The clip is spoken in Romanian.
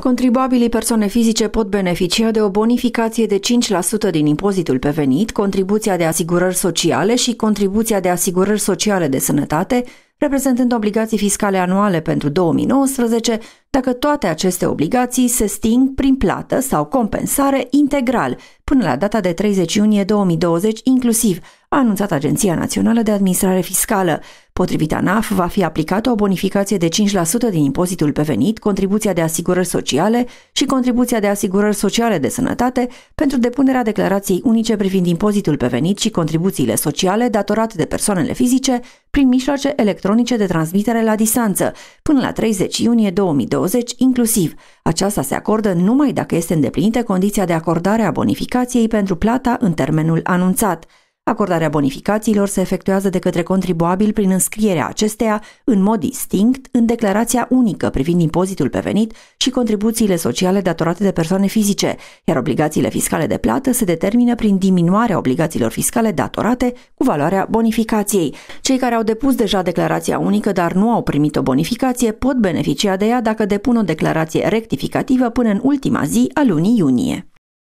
Contribuabilii persoane fizice pot beneficia de o bonificație de 5% din impozitul pe venit, contribuția de asigurări sociale și contribuția de asigurări sociale de sănătate, reprezentând obligații fiscale anuale pentru 2019, dacă toate aceste obligații se sting prin plată sau compensare integral până la data de 30 iunie 2020 inclusiv, a anunțat Agenția Națională de Administrare Fiscală. Potrivit ANAF, va fi aplicată o bonificație de 5% din impozitul pe venit, contribuția de asigurări sociale și contribuția de asigurări sociale de sănătate pentru depunerea declarației unice privind impozitul pe venit și contribuțiile sociale datorate de persoanele fizice prin mijloace electronice de transmitere la distanță, până la 30 iunie 2020 inclusiv. Aceasta se acordă numai dacă este îndeplinită condiția de acordare a bonificației pentru plata în termenul anunțat. Acordarea bonificațiilor se efectuează de către contribuabil prin înscrierea acesteia în mod distinct în declarația unică privind impozitul pe venit și contribuțiile sociale datorate de persoane fizice, iar obligațiile fiscale de plată se determină prin diminuarea obligațiilor fiscale datorate cu valoarea bonificației. Cei care au depus deja declarația unică, dar nu au primit o bonificație, pot beneficia de ea dacă depun o declarație rectificativă până în ultima zi a lunii iunie.